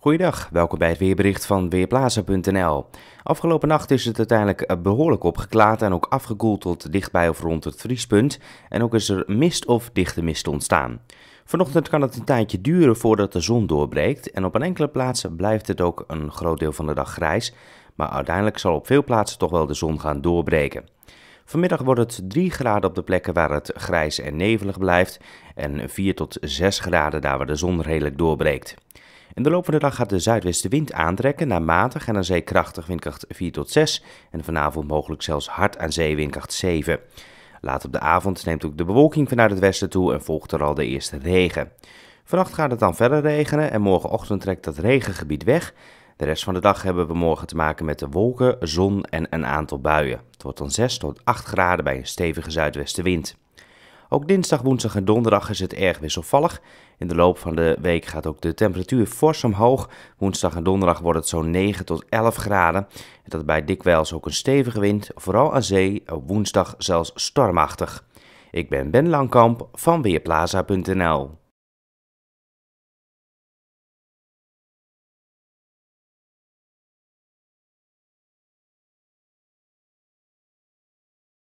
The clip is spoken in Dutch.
Goedendag, welkom bij het weerbericht van Weerplaza.nl. Afgelopen nacht is het uiteindelijk eh, behoorlijk opgeklaard en ook afgekoeld tot dichtbij of rond het vriespunt. En ook is er mist of dichte mist ontstaan. Vanochtend kan het een tijdje duren voordat de zon doorbreekt en op een enkele plaats blijft het ook een groot deel van de dag grijs. Maar uiteindelijk zal op veel plaatsen toch wel de zon gaan doorbreken. Vanmiddag wordt het 3 graden op de plekken waar het grijs en nevelig blijft en 4 tot 6 graden daar waar de zon redelijk doorbreekt. In de loop van de dag gaat de zuidwestenwind aantrekken naar matig en aan zee krachtig windkracht 4 tot 6 en vanavond mogelijk zelfs hard aan zee 7. Laat op de avond neemt ook de bewolking vanuit het westen toe en volgt er al de eerste regen. Vannacht gaat het dan verder regenen en morgenochtend trekt dat regengebied weg. De rest van de dag hebben we morgen te maken met de wolken, zon en een aantal buien. Het wordt dan 6 tot 8 graden bij een stevige zuidwestenwind. Ook dinsdag, woensdag en donderdag is het erg wisselvallig. In de loop van de week gaat ook de temperatuur fors omhoog. Woensdag en donderdag wordt het zo'n 9 tot 11 graden. En dat bij dikwijls ook een stevige wind, vooral aan zee, op woensdag zelfs stormachtig. Ik ben Ben Langkamp van Weerplaza.nl